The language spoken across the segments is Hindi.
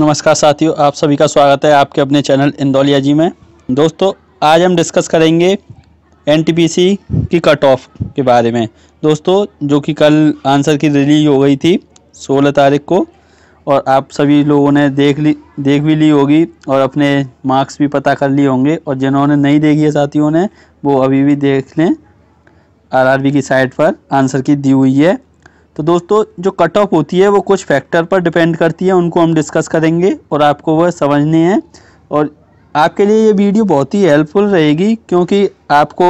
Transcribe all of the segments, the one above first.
नमस्कार साथियों आप सभी का स्वागत है आपके अपने चैनल इंदौलिया जी में दोस्तों आज हम डिस्कस करेंगे एनटीपीसी की कट ऑफ के बारे में दोस्तों जो कि कल आंसर की रिलीज हो गई थी 16 तारीख को और आप सभी लोगों ने देख ली देख भी ली होगी और अपने मार्क्स भी पता कर लिए होंगे और जिन्होंने नहीं देखी है साथियों ने वो अभी भी देख लें आर की साइट पर आंसर की दी हुई है तो दोस्तों जो कट ऑफ होती है वो कुछ फैक्टर पर डिपेंड करती है उनको हम डिस्कस करेंगे और आपको वह समझने हैं और आपके लिए ये वीडियो बहुत ही हेल्पफुल रहेगी क्योंकि आपको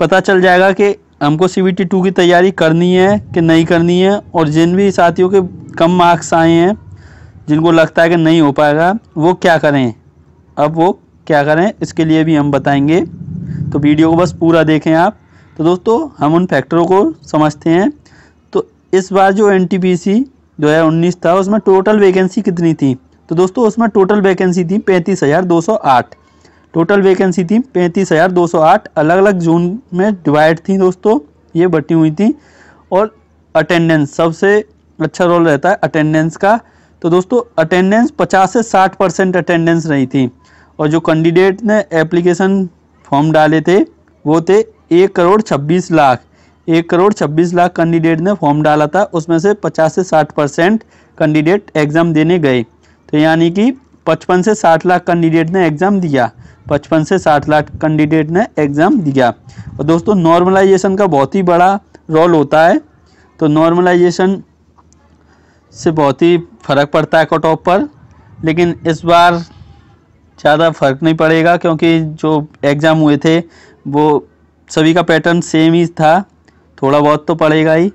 पता चल जाएगा कि हमको सी बी टू की तैयारी करनी है कि नहीं करनी है और जिन भी साथियों के कम मार्क्स आए हैं जिनको लगता है कि नहीं हो पाएगा वो क्या करें अब वो क्या करें इसके लिए भी हम बताएंगे तो वीडियो को बस पूरा देखें आप तो दोस्तों हम उन फैक्टरों को समझते हैं इस बार जो एन दो हज़ार उन्नीस था उसमें टोटल वैकेंसी कितनी थी तो दोस्तों उसमें टोटल वैकेंसी थी पैंतीस हज़ार दो सौ आठ टोटल वैकेंसी थी पैंतीस हज़ार दो सौ आठ अलग अलग जोन में डिवाइड थी दोस्तों ये बटी हुई थी और अटेंडेंस सबसे अच्छा रोल रहता है अटेंडेंस का तो दोस्तों अटेंडेंस पचास से साठ परसेंट अटेंडेंस रही थी और जो कैंडिडेट ने एप्लीकेशन फॉर्म डाले थे वो थे एक करोड़ छब्बीस लाख एक करोड़ छब्बीस लाख कैंडिडेट ने फॉर्म डाला था उसमें से पचास से साठ परसेंट कैंडिडेट एग्ज़ाम देने गए तो यानी कि पचपन से साठ लाख कैंडिडेट ने एग्ज़ाम दिया पचपन से साठ लाख कैंडिडेट ने एग्ज़ाम दिया और दोस्तों नॉर्मलाइजेशन का बहुत ही बड़ा रोल होता है तो नॉर्मलाइजेशन से बहुत ही फ़र्क पड़ता है कट ऑफ पर लेकिन इस बार ज़्यादा फ़र्क नहीं पड़ेगा क्योंकि जो एग्ज़ाम हुए थे वो सभी का पैटर्न सेम ही था थोड़ा बहुत तो पड़ेगा ही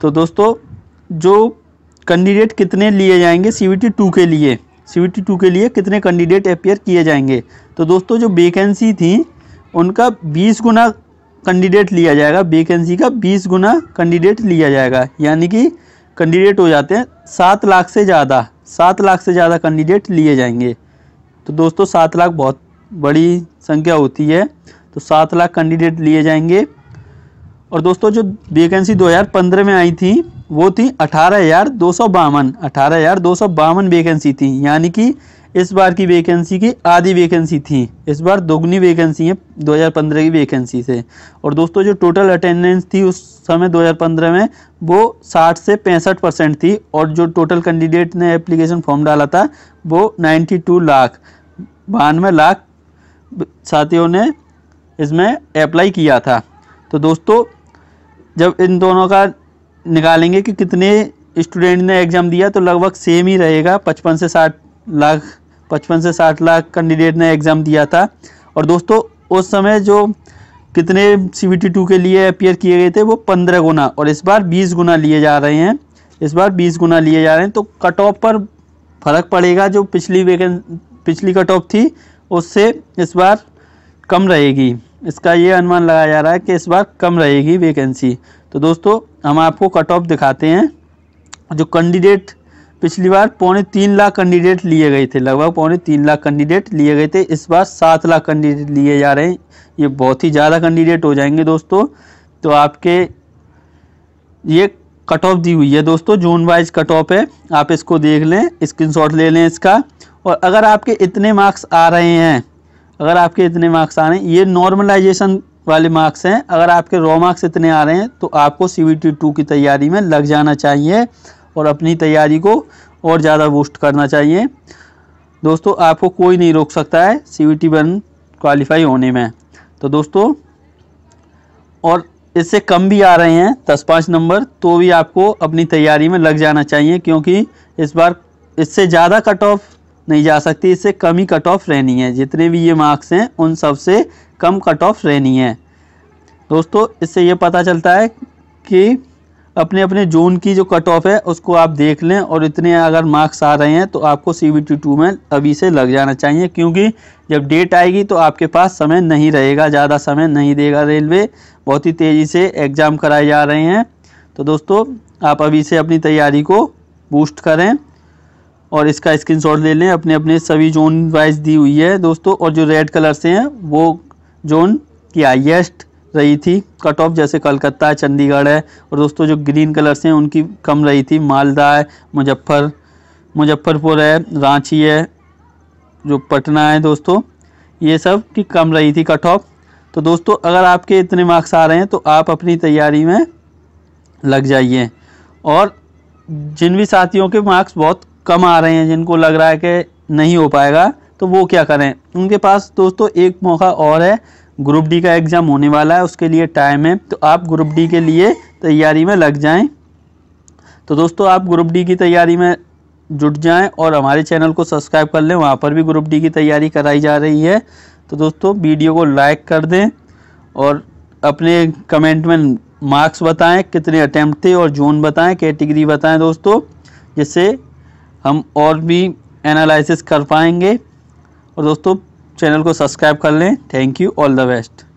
तो दोस्तों जो कैंडिडेट कितने लिए जाएंगे सी वी टू के लिए सी वी टू के लिए कितने कैंडिडेट अपेयर किए जाएंगे तो दोस्तों जो वेकेंसी थी उनका बीस गुना कैंडिडेट लिया जाएगा वेकेंसी का बीस गुना कैंडिडेट लिया जाएगा यानी कि कैंडिडेट हो जाते हैं सात लाख से ज़्यादा सात लाख से ज़्यादा कैंडिडेट लिए जाएंगे तो दोस्तों सात लाख बहुत बड़ी संख्या होती है तो सात लाख कैंडिडेट लिए जाएंगे और दोस्तों जो हज़ार 2015 में आई थी वो थी अठारह हज़ार दो सौ बावन अठारह हज़ार दो सौ बावन वेकेंसी थी यानी कि इस बार की वेकेंसी की आधी वैकेंसी थी इस बार दोगुनी वेकेंसी है 2015 की वेकेंसी से और दोस्तों जो टोटल अटेंडेंस थी उस समय 2015 में वो 60 से पैंसठ परसेंट थी और जो टोटल कैंडिडेट ने एप्लीकेशन फॉर्म डाला था वो 92 लाख बानवे लाख साथियों ने इसमें अप्लाई किया था तो दोस्तों जब इन दोनों का निकालेंगे कि कितने स्टूडेंट ने एग्ज़ाम दिया तो लगभग सेम ही रहेगा पचपन से साठ लाख पचपन से साठ लाख कैंडिडेट ने एग्ज़ाम दिया था और दोस्तों उस समय जो कितने सी बी टी टू के लिए अपियर किए गए थे वो पंद्रह गुना और इस बार बीस गुना लिए जा रहे हैं इस बार बीस गुना लिए जा रहे हैं तो कट ऑफ पर फ़र्क पड़ेगा जो पिछली वेकेंसी पिछली कट ऑफ थी उससे इस बार कम रहेगी इसका ये अनुमान लगाया जा रहा है कि इस बार कम रहेगी वैकेंसी तो दोस्तों हम आपको कट ऑफ दिखाते हैं जो कैंडिडेट पिछली बार पौने तीन लाख कैंडिडेट लिए गए थे लगभग पौने तीन लाख कैंडिडेट लिए गए थे इस बार सात लाख कैंडिडेट लिए जा रहे हैं ये बहुत ही ज़्यादा कैंडिडेट हो जाएंगे दोस्तों तो आपके ये कट ऑफ दी हुई है दोस्तों जून वाइज कट ऑफ है आप इसको देख लें स्क्रीन ले लें इसका और अगर आपके इतने मार्क्स आ रहे हैं अगर आपके इतने मार्क्स आ रहे हैं ये नॉर्मलाइजेशन वाले मार्क्स हैं अगर आपके रॉ मार्क्स इतने आ रहे हैं तो आपको सी बी टी टू की तैयारी में लग जाना चाहिए और अपनी तैयारी को और ज़्यादा बूस्ट करना चाहिए दोस्तों आपको कोई नहीं रोक सकता है C B T one qualify होने में तो दोस्तों और इससे कम भी आ रहे हैं दस पाँच नंबर तो भी आपको अपनी तैयारी में लग जाना चाहिए क्योंकि इस बार इससे ज़्यादा कट ऑफ नहीं जा सकती इससे कम ही कट ऑफ रहनी है जितने भी ये मार्क्स हैं उन सबसे कम कट ऑफ रहनी है दोस्तों इससे ये पता चलता है कि अपने अपने जोन की जो कट ऑफ है उसको आप देख लें और इतने अगर मार्क्स आ रहे हैं तो आपको सी टू में अभी से लग जाना चाहिए क्योंकि जब डेट आएगी तो आपके पास समय नहीं रहेगा ज़्यादा समय नहीं देगा रेलवे बहुत ही तेज़ी से एग्ज़ाम कराए जा रहे हैं तो दोस्तों आप अभी से अपनी तैयारी को बूस्ट करें और इसका स्क्रीनशॉट ले लें अपने अपने सभी जोन वाइज दी हुई है दोस्तों और जो रेड कलर से हैं वो जोन की हाइएस्ट रही थी कट ऑफ जैसे कलकत्ता है चंडीगढ़ है और दोस्तों जो ग्रीन कलर से हैं उनकी कम रही थी मालदा है मुजफ्फर मुजफ्फरपुर है रांची है जो पटना है दोस्तों ये सब की कम रही थी कट ऑफ तो दोस्तों अगर आपके इतने मार्क्स आ रहे हैं तो आप अपनी तैयारी में लग जाइए और जिन भी साथियों के मार्क्स बहुत कम आ रहे हैं जिनको लग रहा है कि नहीं हो पाएगा तो वो क्या करें उनके पास दोस्तों एक मौका और है ग्रुप डी का एग्ज़ाम होने वाला है उसके लिए टाइम है तो आप ग्रुप डी के लिए तैयारी में लग जाएं तो दोस्तों आप ग्रुप डी की तैयारी में जुट जाएं और हमारे चैनल को सब्सक्राइब कर लें वहाँ पर भी ग्रुप डी की तैयारी कराई जा रही है तो दोस्तों वीडियो को लाइक कर दें और अपने कमेंट में मार्क्स बताएँ कितने अटैम्प्ट थे और जोन बताएँ कैटेगरी बताएँ दोस्तों जिससे हम और भी एनालिसिस कर पाएंगे और दोस्तों चैनल को सब्सक्राइब कर लें thank you all the best